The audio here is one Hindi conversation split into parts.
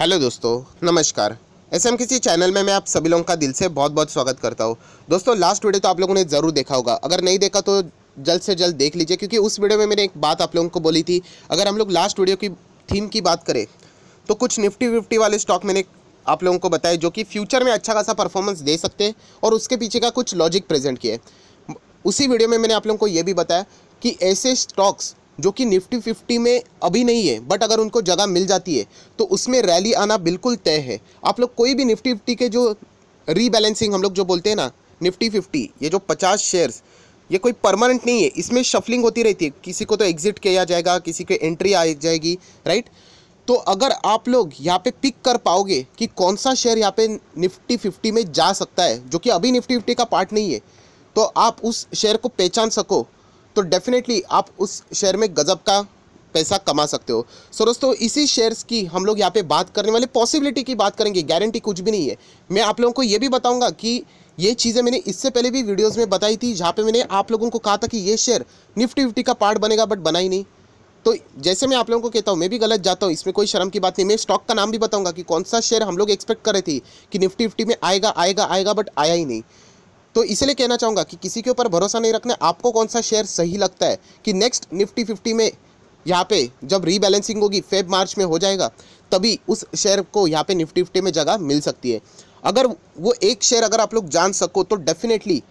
हेलो दोस्तों नमस्कार एस एम किसी चैनल में मैं आप सभी लोगों का दिल से बहुत बहुत स्वागत करता हूँ दोस्तों लास्ट वीडियो तो आप लोगों ने ज़रूर देखा होगा अगर नहीं देखा तो जल्द से जल्द देख लीजिए क्योंकि उस वीडियो में मैंने एक बात आप लोगों को बोली थी अगर हम लोग लास्ट वीडियो की थीम की बात करें तो कुछ निफ्टी विफ्टी वाले स्टॉक मैंने आप लोगों को बताए जो कि फ्यूचर में अच्छा खासा परफॉर्मेंस दे सकते हैं और उसके पीछे का कुछ लॉजिक प्रेजेंट किए उसी वीडियो में मैंने आप लोगों को ये भी बताया कि ऐसे स्टॉक्स जो कि निफ्टी फिफ्टी में अभी नहीं है बट अगर उनको जगह मिल जाती है तो उसमें रैली आना बिल्कुल तय है आप लोग कोई भी निफ्टी फिफ्टी के जो रीबैलेंसिंग हम लोग जो बोलते हैं ना निफ्टी फिफ्टी ये जो पचास शेयर्स ये कोई परमानेंट नहीं है इसमें शफलिंग होती रहती है किसी को तो एग्जिट किया जाएगा किसी के एंट्री आ जाएगी राइट तो अगर आप लोग यहाँ पे पिक कर पाओगे कि कौन सा शेयर यहाँ पे निफ्टी फिफ्टी में जा सकता है जो कि अभी निफ्टी फिफ्टी का पार्ट नहीं है तो आप उस शेयर को पहचान सको तो डेफिनेटली आप उस शेयर में गजब का पैसा कमा सकते हो सो दोस्तों इसी शेयर्स की हम लोग यहाँ पे बात करने वाले पॉसिबिलिटी की बात करेंगे गारंटी कुछ भी नहीं है मैं आप लोगों को ये भी बताऊंगा कि ये चीज़ें मैंने इससे पहले भी वीडियोस में बताई थी जहाँ पे मैंने आप लोगों को कहा था कि ये शेयर निफ्टी विफ्टी का पार्ट बनेगा बट बना ही नहीं तो जैसे मैं आप लोगों को कहता हूँ मैं भी गलत जाता हूँ इसमें कोई शर्म की बात नहीं मैं स्टॉक का नाम भी बताऊँगा कि कौन सा शेयर हम लोग एक्सपेक्ट कर रहे थे कि निफ्टी विफ्टी में आएगा आएगा आएगा बट आया ही नहीं तो इसलिए कहना चाहूँगा कि किसी के ऊपर भरोसा नहीं रखना आपको कौन सा शेयर सही लगता है कि नेक्स्ट निफ्टी फिफ्टी में यहाँ पे जब रीबैलेंसिंग होगी फेब मार्च में हो जाएगा तभी उस शेयर को यहाँ पे निफ्टी फिफ्टी में जगह मिल सकती है अगर वो एक शेयर अगर आप लोग जान सको तो डेफिनेटली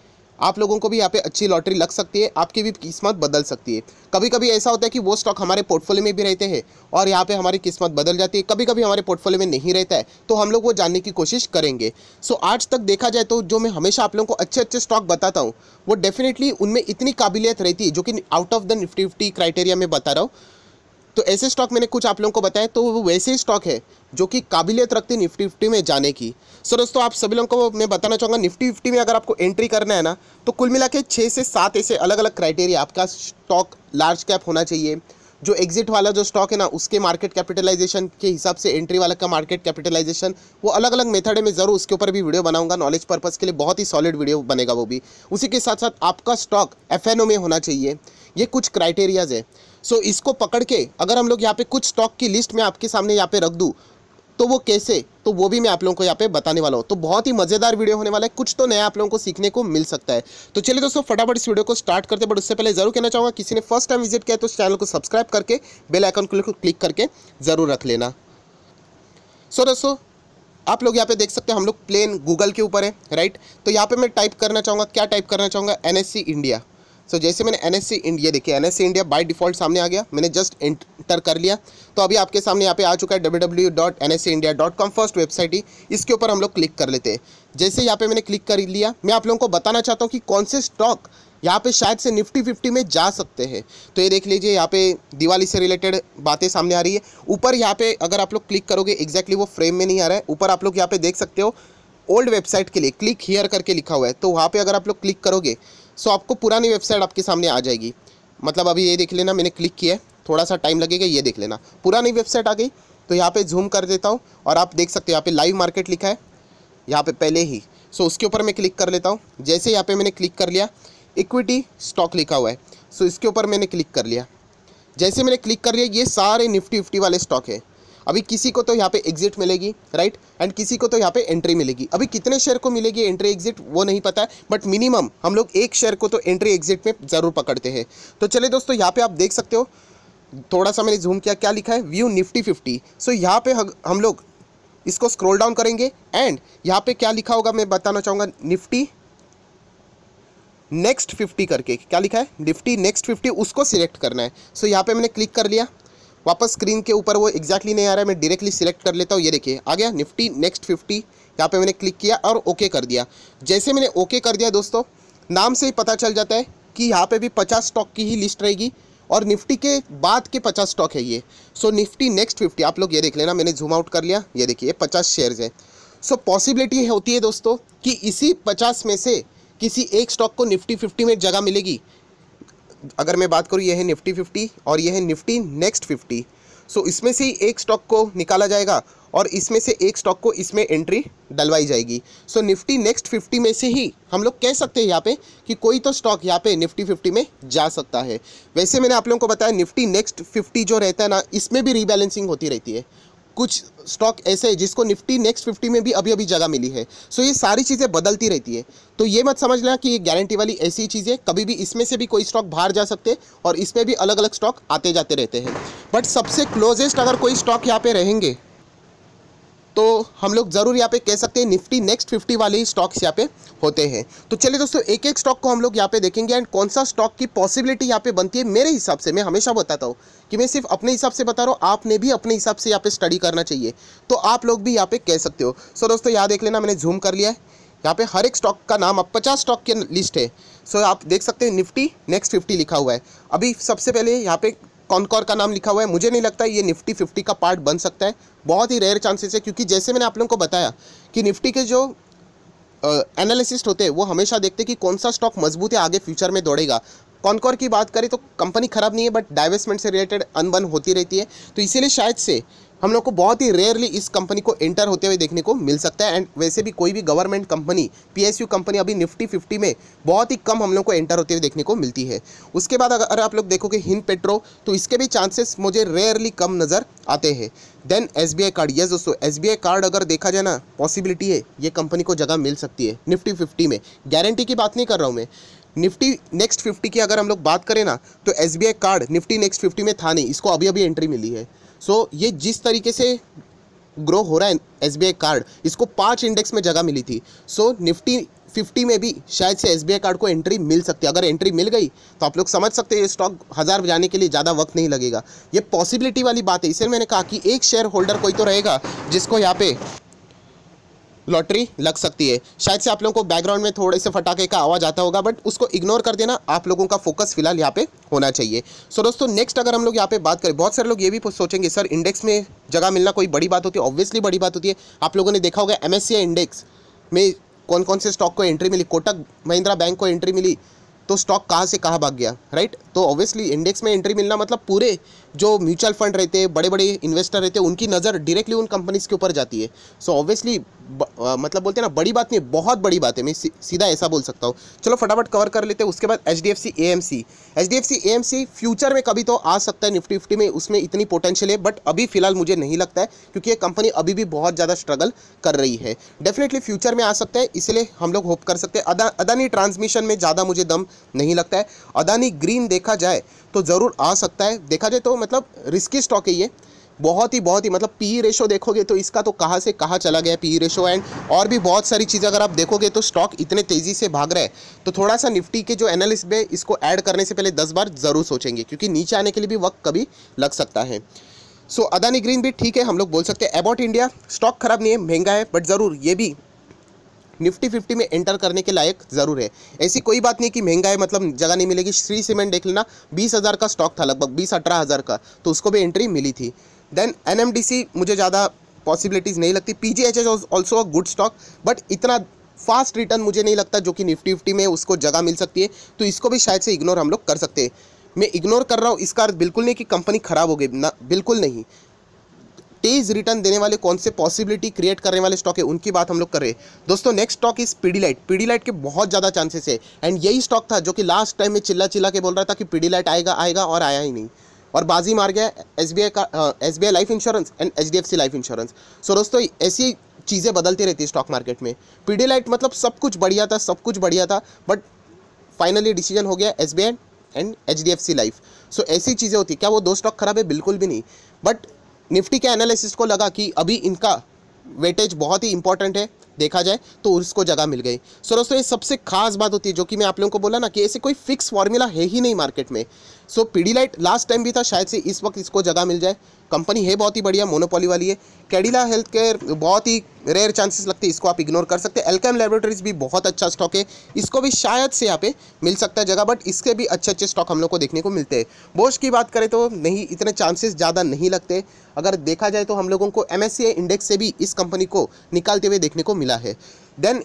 आप लोगों को भी यहाँ पे अच्छी लॉटरी लग सकती है आपकी भी किस्मत बदल सकती है कभी कभी ऐसा होता है कि वो स्टॉक हमारे पोर्टफोलियो में भी रहते हैं और यहाँ पे हमारी किस्मत बदल जाती है कभी कभी हमारे पोर्टफोलियो में नहीं रहता है तो हम लोग वो जानने की कोशिश करेंगे सो so, आज तक देखा जाए तो जो मैं हमेशा आप लोगों को अच्छे अच्छे स्टॉक बताता हूँ वो डेफिनेटली उनमें इतनी काबिलियत रहती है जो कि out of the Nifty fifty criteria में बता रहा हूँ तो ऐसे स्टॉक मैंने कुछ आप लोगों को बताया तो वो वैसे ही स्टॉक है जो कि काबिलियत रखती है निफ्टी फिफ्टी में जाने की सो दोस्तों आप सभी लोगों को मैं बताना चाहूँगा निफ्टी फिफ्टी में अगर आपको एंट्री करना है ना तो कुल मिला के छः से सात ऐसे अलग अलग क्राइटेरिया आपका स्टॉक लार्ज कैप होना चाहिए जो एग्जिट वाला जो स्टॉक है ना उसके मार्केट कैपिटलाइजेशन के हिसाब से एंट्री वाला का मार्केट कैपिटलाइजेशन वो अलग अलग मेथड है मैं ज़रूर उसके ऊपर भी वीडियो बनाऊंगा नॉलेज पर्पज़ के लिए बहुत ही सॉलिड वीडियो बनेगा वो भी उसी के साथ साथ आपका स्टॉक एफ में होना चाहिए ये कुछ क्राइटेरियाज़ है सो so, इसको पकड़ के अगर हम लोग यहाँ पे कुछ स्टॉक की लिस्ट मैं आपके सामने यहाँ पे रख दूँ तो वो कैसे तो वो भी मैं आप लोगों को यहाँ पे बताने वाला हूँ तो बहुत ही मज़ेदार वीडियो होने वाला है कुछ तो नया आप लोगों को सीखने को मिल सकता है तो चलिए दोस्तों फटाफट इस वीडियो को स्टार्ट करते हैं बट उससे पहले जरूर कहना चाहूँगा किसी ने फर्स्ट टाइम विजिट किया तो चैनल को सब्सक्राइब करके बेल आइकन को क्लिक करके ज़रूर रख लेना सो दोस्तों आप लोग यहाँ पे देख सकते हैं हम लोग प्लेन गूगल के ऊपर है राइट तो यहाँ पे मैं टाइप करना चाहूँगा क्या टाइप करना चाहूँगा एन इंडिया सो so, जैसे मैंने एन एस इंडिया देखिए N S India by default सामने आ गया मैंने जस्ट एंटर कर लिया तो अभी आपके सामने यहाँ पे आ चुका है डब्ल्यू फर्स्ट वेबसाइट ही इसके ऊपर हम लोग क्लिक कर लेते हैं जैसे यहाँ पे मैंने क्लिक कर लिया मैं आप लोगों को बताना चाहता हूँ कि कौन से स्टॉक यहाँ पे शायद से निफ्टी फिफ्टी में जा सकते हैं तो ये देख लीजिए यहाँ पे दिवाली से रिलेटेड बातें सामने आ रही है ऊपर यहाँ पे अगर आप लोग क्लिक करोगे एग्जैक्टली वो फ्रेम में नहीं आ रहा है ऊपर आप लोग यहाँ पे देख सकते हो ओल्ड वेबसाइट के लिए क्लिक हियर करके लिखा हुआ है तो वहाँ पे अगर आप लोग क्लिक करोगे सो आपको पुरानी वेबसाइट आपके सामने आ जाएगी मतलब अभी ये देख लेना मैंने क्लिक किया है थोड़ा सा टाइम लगेगा ये देख लेना पुरानी वेबसाइट आ गई तो यहाँ पे जूम कर देता हूँ और आप देख सकते हो यहाँ पे लाइव मार्केट लिखा है यहाँ पे पहले ही सो उसके ऊपर मैं क्लिक कर लेता हूँ जैसे यहाँ पे मैंने क्लिक कर लिया इक्विटी स्टॉक लिखा हुआ है सो इसके ऊपर मैंने क्लिक कर लिया जैसे मैंने क्लिक कर लिया ये सारे निफ्टी फिफ्टी वाले स्टॉक है अभी किसी को तो यहाँ पे एग्जिट मिलेगी राइट एंड किसी को तो यहाँ पे एंट्री मिलेगी अभी कितने शेयर को मिलेगी एंट्री एग्जिट वो नहीं पता है बट मिनिमम हम लोग एक शेयर को तो एंट्री एग्जिट में ज़रूर पकड़ते हैं तो चले दोस्तों यहाँ पर आप देख सकते हो थोड़ा सा मैंने जूम किया क्या लिखा है व्यू निफ्टी फिफ्टी सो यहाँ पर हम लोग इसको स्क्रोल डाउन करेंगे एंड यहाँ पे क्या लिखा होगा मैं बताना चाहूँगा निफ्टी नेक्स्ट फिफ्टी करके क्या लिखा है निफ्टी नेक्स्ट फिफ्टी उसको सिलेक्ट करना है सो so, यहाँ पे मैंने क्लिक कर लिया वापस स्क्रीन के ऊपर वो एग्जैक्टली नहीं आ रहा है मैं डायरेक्टली सिलेक्ट कर लेता हूँ ये देखिए आ गया निफ्टी नेक्स्ट फिफ्टी यहाँ पे मैंने क्लिक किया और ओके कर दिया जैसे मैंने ओके कर दिया दोस्तों नाम से ही पता चल जाता है कि यहाँ पे भी पचास स्टॉक की ही लिस्ट रहेगी और निफ्टी के बाद के पचास स्टॉक है ये सो निफ्टी नेक्स्ट फिफ्टी आप लोग ये देख लेना मैंने जूम आउट कर लिया ये देखिए पचास शेयर्स हैं सो पॉसिबिलिटी होती है दोस्तों कि इसी पचास में से किसी एक स्टॉक को निफ्टी फिफ्टी में जगह मिलेगी अगर मैं बात करूँ यह है निफ्टी फिफ्टी और यह है निफ्टी नेक्स्ट फिफ्टी सो इसमें से एक स्टॉक को निकाला जाएगा और इसमें से एक स्टॉक को इसमें एंट्री डलवाई जाएगी सो निफ्टी नेक्स्ट फिफ्टी में से ही हम लोग कह सकते हैं यहाँ पे कि कोई तो स्टॉक यहाँ पे निफ्टी फिफ्टी में जा सकता है वैसे मैंने आप लोगों को बताया निफ्टी नेक्स्ट फिफ्टी जो रहता है ना इसमें भी रीबैलेंसिंग होती रहती है कुछ स्टॉक ऐसे है जिसको निफ्टी नेक्स्ट फिफ्टी में भी अभी अभी जगह मिली है सो ये सारी चीज़ें बदलती रहती है तो ये मत समझ लेना कि ये गारंटी वाली ऐसी चीज़ है कभी भी इसमें से भी कोई स्टॉक बाहर जा सकते और इसमें भी अलग अलग स्टॉक आते जाते रहते हैं बट सबसे क्लोजेस्ट अगर कोई स्टॉक यहाँ पर रहेंगे तो हम लोग ज़रूर यहाँ पे कह सकते हैं निफ्टी नेक्स्ट फिफ्टी वाले ही स्टॉक्स यहाँ पे होते हैं तो चलिए दोस्तों एक एक स्टॉक को हम लोग यहाँ पे देखेंगे एंड कौन सा स्टॉक की पॉसिबिलिटी यहाँ पे बनती है मेरे हिसाब से मैं हमेशा बताता हूँ कि मैं सिर्फ अपने हिसाब से बता रहा हूँ आपने भी अपने हिसाब से यहाँ पे स्टडी करना चाहिए तो आप लोग भी यहाँ पे कह सकते हो सो दोस्तों यहाँ देख लेना मैंने जूम कर लिया है यहाँ पे हर एक स्टॉक का नाम अब पचास स्टॉक की लिस्ट है सो आप देख सकते हैं निफ्टी नेक्स्ट फिफ्टी लिखा हुआ है अभी सबसे पहले यहाँ पे कॉनकॉर का नाम लिखा हुआ है मुझे नहीं लगता ये निफ्टी फिफ्टी का पार्ट बन सकता है बहुत ही रेयर चांसेस है क्योंकि जैसे मैंने आप लोगों को बताया कि निफ्टी के जो एनालिसिस्ट होते हैं वो हमेशा देखते हैं कि कौन सा स्टॉक मजबूत है आगे फ्यूचर में दौड़ेगा कॉनकॉर की बात करें तो कंपनी ख़राब नहीं है बट डाइवेस्टमेंट से रिलेटेड अनबन होती रहती है तो इसीलिए शायद से हम लोग को बहुत ही रेयरली इस कंपनी को एंटर होते हुए देखने को मिल सकता है एंड वैसे भी कोई भी गवर्नमेंट कंपनी पीएसयू कंपनी अभी निफ्टी फिफ्टी में बहुत ही कम हम लोग को एंटर होते हुए देखने को मिलती है उसके बाद अगर आप लोग देखोगे हिंद पेट्रो तो इसके भी चांसेस मुझे रेयरली कम नज़र आते हैं देन एस कार्ड यस दोस्तों एस कार्ड अगर देखा जाए ना पॉसिबिलिटी है ये कंपनी को जगह मिल सकती है निफ्टी फिफ्टी में गारंटी की बात नहीं कर रहा हूँ मैं निफ्टी नेक्स्ट फिफ्टी की अगर हम लोग बात करें ना तो S card Nifty next fifty में था नहीं इसको अभी अभी एंट्री मिली है सो ये जिस तरीके से ग्रो हो रहा है एस कार्ड इसको पाँच इंडेक्स में जगह मिली थी सो निफ्टी फिफ्टी में भी शायद से एस कार्ड को एंट्री मिल सकती है अगर एंट्री मिल गई तो आप लोग समझ सकते हैं ये स्टॉक हज़ार जाने के लिए ज़्यादा वक्त नहीं लगेगा ये पॉसिबिलिटी वाली बात है इसलिए मैंने कहा कि एक शेयर होल्डर कोई तो रहेगा जिसको यहाँ पे लॉटरी लग सकती है शायद से आप लोगों को बैकग्राउंड में थोड़े से फटाके का आवाज़ आता होगा बट उसको इग्नोर कर देना आप लोगों का फोकस फिलहाल यहाँ पे होना चाहिए सो so, दोस्तों नेक्स्ट अगर हम लोग यहाँ पे बात करें बहुत सारे लोग ये भी सोचेंगे सर इंडेक्स में जगह मिलना कोई बड़ी बात होती है ऑब्वियसली बड़ी बात होती है आप लोगों ने देखा होगा एम इंडेक्स में कौन कौन से स्टॉक को एंट्री मिली कोटक महिंद्रा बैंक को एंट्री मिली तो स्टॉक कहाँ से कहाँ भाग गया राइट तो ऑब्वियसली इंडेक्स में एंट्री मिलना मतलब पूरे जो म्यूचुअल फंड रहते हैं बड़े बड़े इन्वेस्टर रहते हैं उनकी नज़र डायरेक्टली उन कंपनीज़ के ऊपर जाती है सो so, ऑब्वियसली मतलब बोलते हैं ना बड़ी बात नहीं बहुत बड़ी बात है मैं सी, सीधा ऐसा बोल सकता हूँ चलो फटाफट कवर कर लेते हैं उसके बाद H D F C A M C H D F C A M C future में कभी तो आ सकता है निफ्टी फिफ्टी में उसमें इतनी पोटेंशियल है बट अभी फिलहाल मुझे नहीं लगता है क्योंकि ये कंपनी अभी भी बहुत ज़्यादा स्ट्रगल कर रही है डेफिनेटली फ्यूचर में आ सकता है इसलिए हम लोग होप कर सकते हैं अदा, अदानी ट्रांसमिशन में ज़्यादा मुझे दम नहीं लगता है अदानी ग्रीन देखा जाए तो ज़रूर आ सकता है देखा जाए तो मतलब रिस्की स्टॉक है ये बहुत ही बहुत ही मतलब पी रेशो e देखोगे तो इसका तो कहाँ से कहाँ चला गया पी रेशो एंड और भी बहुत सारी चीज़ें अगर आप देखोगे तो स्टॉक इतने तेज़ी से भाग रहा है तो थोड़ा सा निफ्टी के जो एनालिस्ट में इसको ऐड करने से पहले दस बार ज़रूर सोचेंगे क्योंकि नीचे आने के लिए भी वक्त कभी लग सकता है सो अदानी ग्रीन भी ठीक है हम लोग बोल सकते हैं अबाउट इंडिया स्टॉक खराब नहीं है महंगा है बट ज़रूर ये भी निफ्टी फिफ्टी में एंटर करने के लायक ज़रूर है ऐसी कोई बात नहीं कि महंगा है मतलब जगह नहीं मिलेगी श्री सीमेंट देख लेना बीस हज़ार का स्टॉक था लगभग बीस अठारह हज़ार का तो उसको भी एंट्री मिली थी देन एन मुझे ज़्यादा पॉसिबिलिटीज़ नहीं लगती P G H H also a good stock but इतना फास्ट रिटर्न मुझे नहीं लगता जो कि निफ्टी फिफ्टी में उसको जगह मिल सकती है तो इसको भी शायद से इग्नोर हम लोग कर सकते हैं मैं इग्नोर कर रहा हूँ इसका बिल्कुल नहीं कि कंपनी ख़राब हो गई ना बिल्कुल नहीं तेज रिटर्न देने वाले कौन से पॉसिबिलिटी क्रिएट करने वाले स्टॉक है उनकी बात हम लोग कर रहे हैं दोस्तों next stock is Pidilite Pidilite के बहुत ज़्यादा चांसेस है एंड यही स्टॉक था जो कि लास्ट टाइम में चिल्ला चिल्ला के बोल रहा था कि पीडीलाइट आएगा आएगा और आया ही नहीं और बाजी मार गया एस का S life insurance and H life insurance so दोस्तों ऐसी चीज़ें बदलती रहती है स्टॉक मार्केट में पीडीलाइट मतलब सब कुछ बढ़िया था सब कुछ बढ़िया था बट फाइनली डिसीजन हो गया S and H life so ऐसी चीज़ें होती क्या वो दो स्टॉक खराब है बिल्कुल भी नहीं बट निफ्टी के एनालिसिस को लगा कि अभी इनका वेटेज बहुत ही इंपॉर्टेंट है देखा जाए तो उसको जगह मिल गई सो दोस्तों ये सबसे खास बात होती है जो कि मैं आप लोगों को बोला ना कि ऐसे कोई फिक्स फॉर्मूला है ही नहीं मार्केट में so Pidilite last time भी था शायद से इस वक्त इसको जगह मिल जाए कंपनी है बहुत ही बढ़िया मोनोपोली वाली है कैडिला हेल्थ केयर बहुत ही रेयर चांसेस लगते हैं इसको आप इग्नोर कर सकते हैं एल्केम लेबोरेटरीज भी बहुत अच्छा स्टॉक है इसको भी शायद से यहाँ पे मिल सकता है जगह बट इसके भी अच्छे अच्छे स्टॉक हम लोग को देखने को मिलते हैं बोश की बात करें तो नहीं इतने चांसेस ज़्यादा नहीं लगते अगर देखा जाए तो हम लोगों को एम इंडेक्स से भी इस कंपनी को निकालते हुए देखने को मिल मिला है then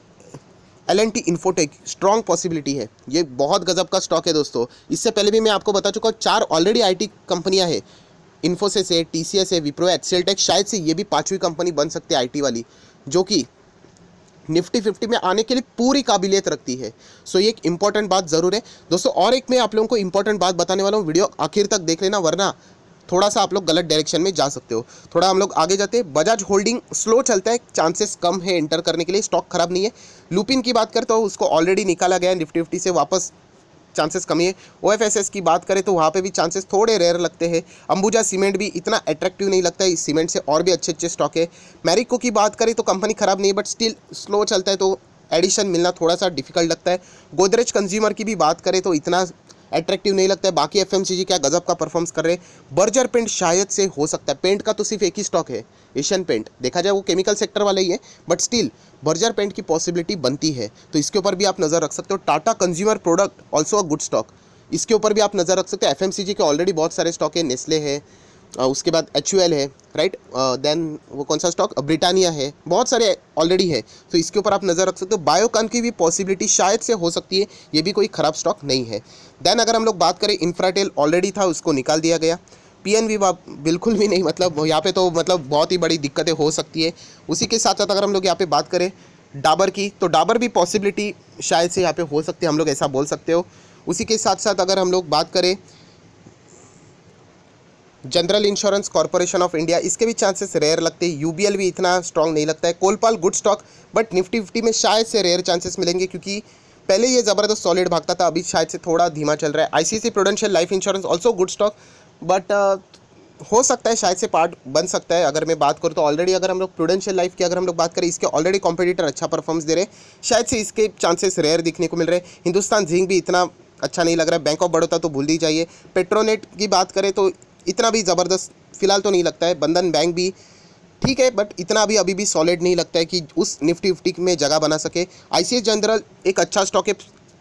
L N T Infotech strong possibility है ये बहुत गजब का स्टॉक है दोस्तों इससे पहले भी मैं आपको बता चुका हूँ चार ऑलरेडी आई टी कंपनियाँ हैं इन्फोसिस है टी सी एस है विप्रो एक्सेलटेक शायद से ये भी पाँचवीं कंपनी बन सकती है आई टी वाली जो कि निफ्टी फिफ्टी में आने के लिए पूरी काबिलियत रखती है सो ये एक इंपॉर्टेंट बात ज़रूर है दोस्तों और एक मैं आप लोगों को इंपॉर्टेंट बात बताने वाला हूँ वीडियो आखिर तक देख लेना वरना थोड़ा सा आप लोग गलत डायरेक्शन में जा सकते हो थोड़ा हम लोग आगे जाते हैं बजाज होल्डिंग स्लो चलता है चांसेस कम है एंटर करने के लिए स्टॉक खराब नहीं है लुपिन की बात करें तो उसको ऑलरेडी निकाला गया है निफ्टी फिफ्टी से वापस चांसेस कमी है ओ की बात करें तो वहाँ पे भी चांसेस थोड़े रेयर लगते हैं अंबुजा सीमेंट भी इतना अट्रैक्टिव नहीं लगता है इस सीमेंट से और भी अच्छे अच्छे स्टॉक है मैरिको की बात करें तो कंपनी ख़राब नहीं है बट स्टिल स्लो चलता है तो एडिशन मिलना थोड़ा सा डिफिकल्ट लगता है गोदरेज कंज्यूमर की भी बात करें तो इतना अट्रैक्टिव नहीं लगता है बाकी एफ क्या गजब का परफॉर्मेंस कर रहे हैं बर्जर पेंट शायद से हो सकता है पेंट का तो सिर्फ एक ही स्टॉक है एशियन पेंट देखा जाए वो केमिकल सेक्टर वाला ही है बट स्टिल बर्जर पेंट की पॉसिबिलिटी बनती है तो इसके ऊपर भी आप नज़र रख सकते हो Tata consumer product also a good stock इसके ऊपर भी आप नज़र रख सकते हो एफ के ऑलरेडी बहुत सारे स्टॉक है नेस्ले है उसके बाद एच है राइट देन वो कौन सा स्टॉक ब्रिटानिया है बहुत सारे ऑलरेडी है तो इसके ऊपर आप नज़र रख सकते हो बायोकॉन की भी पॉसिबिलिटी शायद से हो सकती है ये भी कोई ख़राब स्टॉक नहीं है देन अगर हम लोग बात करें इंफ्राटेल ऑलरेडी था उसको निकाल दिया गया पीएनबी बिल्कुल भी नहीं मतलब यहाँ पे तो मतलब बहुत ही बड़ी दिक्कतें हो सकती है उसी के साथ साथ अगर हम लोग यहाँ पे बात करें डाबर की तो डाबर भी पॉसिबिलिटी शायद से यहाँ पे हो सकती है हम लोग ऐसा बोल सकते हो उसी के साथ साथ अगर हम लोग बात करें general insurance corporation of India इसके भी चांसेस रेयर लगते हैं यू भी इतना स्ट्रॉन्ग नहीं लगता है Colpal good stock but Nifty fifty में शायद से रेयर चांसेस मिलेंगे क्योंकि पहले ये ज़बरदस्त सॉलिड भागता था अभी शायद से थोड़ा धीमा चल रहा है ICICI Prudential life insurance also good stock but हो सकता है शायद से पार्ट बन सकता है अगर मैं बात करूँ तो ऑलरेडी अगर हम लोग प्रूडेंशियल लाइफ की अगर हम लोग बात करें इसके ऑलरेडी कॉम्पिटिटर अच्छा परफॉर्मेंस दे रहे हैं शायद से इसके चांसेस रेयर दिखने को मिल रहे हैं हिंदुस्तान जिंक भी इतना अच्छा नहीं लग रहा है बैंक ऑफ बड़ौदा तो भूल ही जाइए पेट्रोनेट की बात करें तो इतना भी ज़बरदस्त फिलहाल तो नहीं लगता है बंधन बैंक भी ठीक है बट इतना भी अभी भी सॉलिड नहीं लगता है कि उस निफ्टी विफ्टी में जगह बना सके आई जनरल एक अच्छा स्टॉक है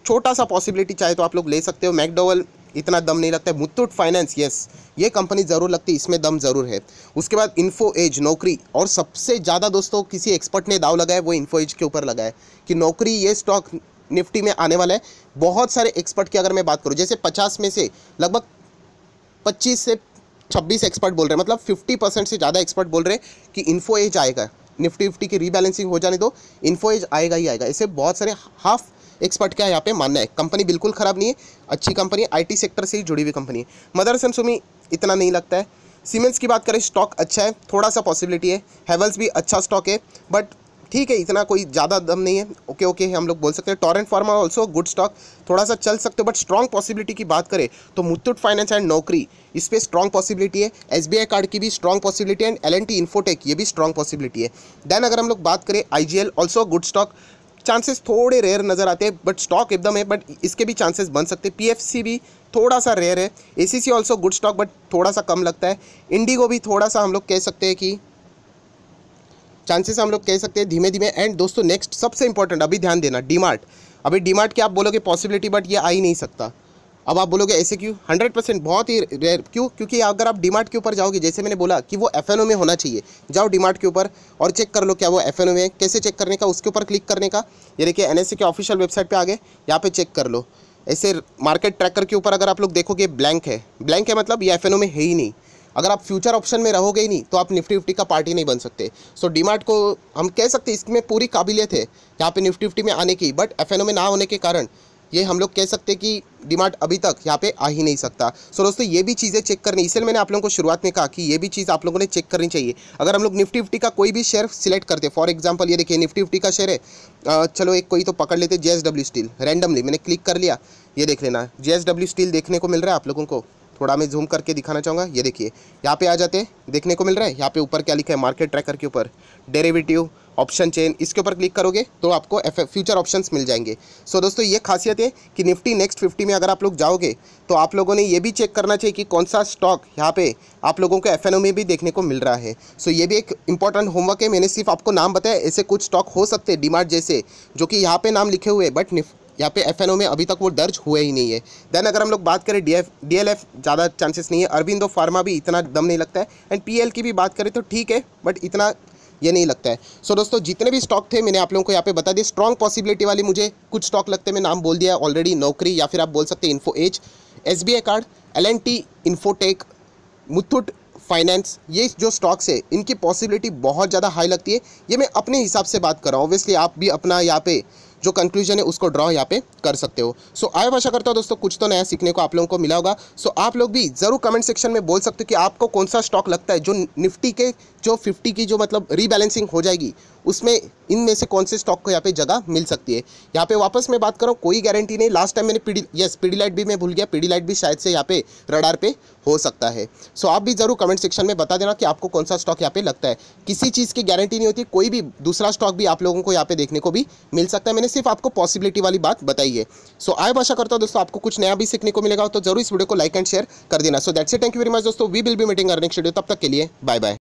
छोटा सा पॉसिबिलिटी चाहे तो आप लोग ले सकते हो मैकडोवल इतना दम नहीं लगता है मुथूट फाइनेंस यस ये कंपनी ज़रूर लगती है इसमें दम ज़रूर है उसके बाद इन्फो एज नौकरी और सबसे ज़्यादा दोस्तों किसी एक्सपर्ट ने दाव लगाया वो इन्फो एज के ऊपर लगाया कि नौकरी ये स्टॉक निफ्टी में आने वाला है बहुत सारे एक्सपर्ट की अगर मैं बात करूँ जैसे पचास में से लगभग पच्चीस से छब्बीस एक्सपर्ट बोल रहे हैं मतलब फिफ्टी परसेंट से ज़्यादा एक्सपर्ट बोल रहे हैं कि इन्फो एज आएगा निफ्टी फिफ्टी की रीबैलेंसिंग हो जाने दो इन्फो एज आएगा ही आएगा ऐसे बहुत सारे हाफ एक्सपर्ट क्या यहाँ पे मानना है कंपनी बिल्कुल ख़राब नहीं है अच्छी कंपनी है आईटी सेक्टर से ही जुड़ी हुई कंपनी है मदर सनसुमी सुमी इतना नहीं लगता है सीमेंट्स की बात करें स्टॉक अच्छा है थोड़ा सा पॉसिबिलिटी है हैवल्स भी अच्छा स्टॉक है बट ठीक है इतना कोई ज़्यादा दम नहीं है ओके ओके हम लोग बोल सकते हैं Torrent pharma also good stock थोड़ा सा चल सकते हो बट स्ट्रॉन्ग पॉसिबिलिटी की बात करें तो मुथूट फाइनेंस एंड नौकरी इस पर स्ट्रॉन्ग पॉसिबिलिटी है एस कार्ड की भी strong possibility and L and T Infotech ये भी स्ट्रॉन्ग पॉसिबिलिटी है देन अगर हम लोग बात करें I G L also good stock chances थोड़े रेयर नज़र आते हैं बट स्टॉक एकदम है बट इसके भी चांसेस बन सकते हैं पी भी थोड़ा सा रेयर है A C also good stock but थोड़ा सा कम लगता है इंडिगो भी थोड़ा सा हम लोग कह सकते हैं कि चांसेस हम लोग कह सकते हैं धीमे धीमे एंड दोस्तों नेक्स्ट सबसे इंपॉर्टेंट अभी ध्यान देना डीमार्ट अभी डीमार्ट की आप बोलोगे पॉसिबिलिटी बट ये आ ही नहीं सकता अब आप बोलोगे ऐसे क्यों हंड्रेड परसेंट बहुत ही रेयर क्यों क्योंकि अगर आप डीमार्ट के ऊपर जाओगे जैसे मैंने बोला कि वो एफ में होना चाहिए जाओ डीमार्ट के ऊपर और चेक कर लो क्या वो एफ में है कैसे चेक करने का उसके ऊपर क्लिक करने का ये देखिए एन के ऑफिशियल वेबसाइट पर आ गए यहाँ पर चेक कर लो ऐसे मार्केट ट्रैकर के ऊपर अगर आप लोग देखोगे ब्लैंक है ब्लैंक है मतलब ये एफ में है ही नहीं अगर आप फ्यूचर ऑप्शन में रहोगे ही नहीं तो आप निफ्टी फिफ्टी का पार्टी नहीं बन सकते सो so, डीमार्ट को हम कह सकते इसमें पूरी काबिलियत है यहाँ पे निफ्टी फिफ्टी में आने की बट एफ में ना होने के कारण ये हम लोग कह सकते हैं कि डिमार्ट अभी तक यहाँ पे आ ही नहीं सकता सो so, दोस्तों ये भी चीज़ें चेक करनी इसलिए मैंने आप लोगों को शुरुआत में कहा कि ये भी चीज़ आप लोगों ने चेक करनी चाहिए अगर हम लोग निफ्टी फिफ्टी का कोई भी शेयर सिलेक्ट करते फॉर एग्जाम्पल ये देखिए निफ्टी फिफ्टी का शेयर है आ, चलो एक कोई तो पकड़ लेते जे स्टील रैंडमली मैंने क्लिक कर लिया ये देख लेना जे स्टील देखने को मिल रहा है आप लोगों को थोड़ा मैं जूम करके दिखाना चाहूँगा ये देखिए यहाँ पे आ जाते हैं देखने को मिल रहा है यहाँ पे ऊपर क्या लिखा है मार्केट ट्रैकर के ऊपर डेरिवेटिव ऑप्शन चेन इसके ऊपर क्लिक करोगे तो आपको फ्यूचर ऑप्शंस मिल जाएंगे सो so, दोस्तों ये खासियत है कि निफ्टी नेक्स्ट फिफ्टी में अगर आप लोग जाओगे तो आप लोगों ने ये भी चेक करना चाहिए कि कौन सा स्टॉक यहाँ पे आप लोगों को एफ में भी देखने को मिल रहा है सो so, ये भी एक इंपॉर्टेंट होमवर्क है मैंने सिर्फ आपको नाम बताया ऐसे कुछ स्टॉक हो सकते हैं डीमार्ट जैसे जो कि यहाँ पर नाम लिखे हुए बट यहाँ पे एफ में अभी तक वो दर्ज हुए ही नहीं है देन अगर हम लोग बात करें डी एफ ज़्यादा चांसेस नहीं है अरविंदो फार्मा भी इतना दम नहीं लगता है एंड पी की भी बात करें तो ठीक है बट इतना ये नहीं लगता है सो so, दोस्तों जितने भी स्टॉक थे मैंने आप लोगों को यहाँ पे बता दिया स्ट्रॉन्ग पॉसिबिलिटी वाली मुझे कुछ स्टॉक लगते मैं नाम बोल दिया ऑलरेडी नौकरी या फिर आप बोल सकते हैं Info Edge S card L N T Infotech Muthoot finance ये जो स्टॉक्स है इनकी पॉसिबिलिटी बहुत ज़्यादा हाई लगती है ये मैं अपने हिसाब से बात कर रहा हूँ ऑब्वियसली आप भी अपना यहाँ पे जो कंक्लूजन है उसको ड्रॉ यहाँ पे कर सकते हो सो so, आई आशा करता हूँ दोस्तों कुछ तो नया सीखने को आप लोगों को मिला होगा सो so, आप लोग भी ज़रूर कमेंट सेक्शन में बोल सकते हो कि आपको कौन सा स्टॉक लगता है जो निफ्टी के जो फिफ्टी की जो मतलब रीबैलेंसिंग हो जाएगी उसमें इनमें से कौन से स्टॉक को यहाँ पे जगह मिल सकती है यहाँ पे वापस मैं बात करूँ कोई गारंटी नहीं लास्ट टाइम मैंने पीडी यस पीडी लाइट भी मैं भूल गया पीडी लाइट भी शायद से यहाँ पे रडार पे हो सकता है सो आप भी ज़रूर कमेंट सेक्शन में बता देना कि आपको कौन सा स्टॉक यहाँ पे लगता है किसी चीज़ की गारंटी नहीं होती कोई भी दूसरा स्टॉक भी आप लोगों को यहाँ पे देखने को भी मिल सकता है मैंने सिर्फ आपको पॉसिबिलिटी वाली बात बताई है सो आए आशा करता हूँ दोस्तों आपको कुछ नया भी सीखने को मिलेगा तो जरूर इस वीडियो को लाइक एंड शेयर कर देना so that's a thank you very much दोस्तों we will be meeting earning schedule तब तक के लिए बाय बाय